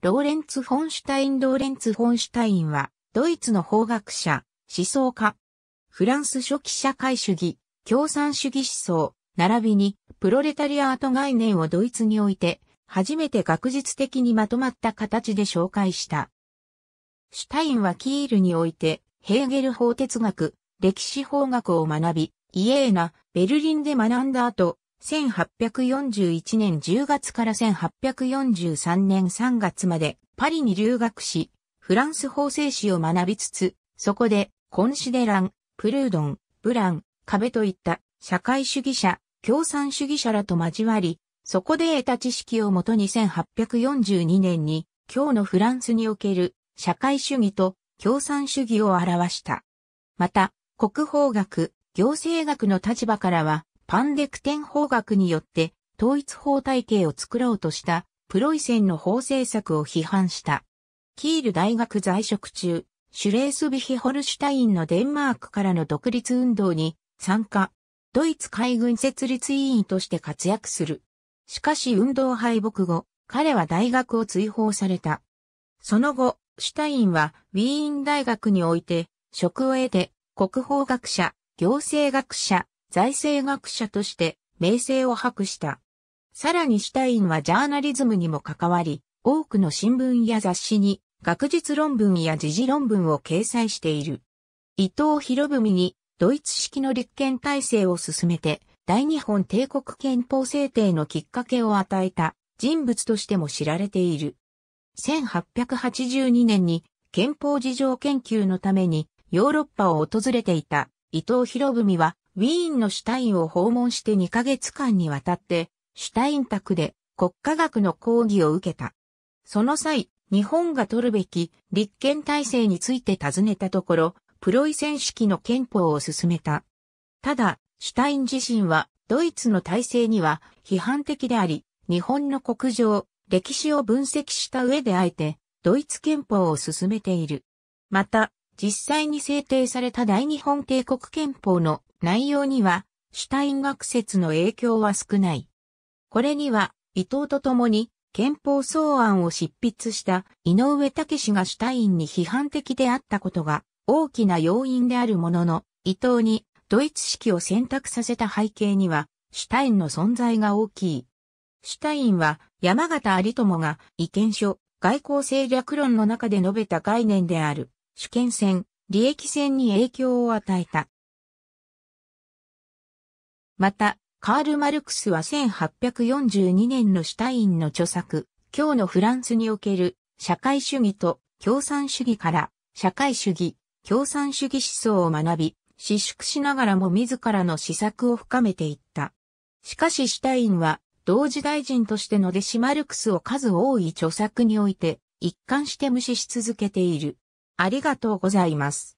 ローレンツ・フォンシュタイン・ローレンツ・フォンシュタインは、ドイツの法学者、思想家、フランス初期社会主義、共産主義思想、並びに、プロレタリアート概念をドイツにおいて、初めて学術的にまとまった形で紹介した。シュタインはキールにおいて、ヘーゲル法哲学、歴史法学を学び、イエーナ、ベルリンで学んだ後、1841年10月から1843年3月までパリに留学し、フランス法制史を学びつつ、そこでコンシデラン、プルードン、ブラン、壁といった社会主義者、共産主義者らと交わり、そこで得た知識をもとに1842年に今日のフランスにおける社会主義と共産主義を表した。また、国法学、行政学の立場からは、パンデクテン法学によって統一法体系を作ろうとしたプロイセンの法政策を批判した。キール大学在職中、シュレースビヒホルシュタインのデンマークからの独立運動に参加。ドイツ海軍設立委員として活躍する。しかし運動敗北後、彼は大学を追放された。その後、シュタインはウィーン大学において職を得て国法学者、行政学者、財政学者として名声を博した。さらにシュタインはジャーナリズムにも関わり、多くの新聞や雑誌に学術論文や時事論文を掲載している。伊藤博文にドイツ式の立憲体制を進めて大日本帝国憲法制定のきっかけを与えた人物としても知られている。1882年に憲法事情研究のためにヨーロッパを訪れていた伊藤博文はウィーンのシュタインを訪問して2ヶ月間にわたって、シュタイン宅で国家学の講義を受けた。その際、日本が取るべき立憲体制について尋ねたところ、プロイセン式の憲法を進めた。ただ、シュタイン自身はドイツの体制には批判的であり、日本の国情、歴史を分析した上であえて、ドイツ憲法を進めている。また、実際に制定された大日本帝国憲法の内容には、シュタイン学説の影響は少ない。これには、伊藤と共に憲法草案を執筆した井上武氏がシュタインに批判的であったことが大きな要因であるものの、伊藤にドイツ式を選択させた背景には、シュタインの存在が大きい。シュタインは山形有朋が意見書、外交政略論の中で述べた概念である。主権戦、利益戦に影響を与えた。また、カール・マルクスは1842年のシュタインの著作、今日のフランスにおける社会主義と共産主義から社会主義、共産主義思想を学び、失縮しながらも自らの施策を深めていった。しかしシュタインは同時大臣としての弟子マルクスを数多い著作において一貫して無視し続けている。ありがとうございます。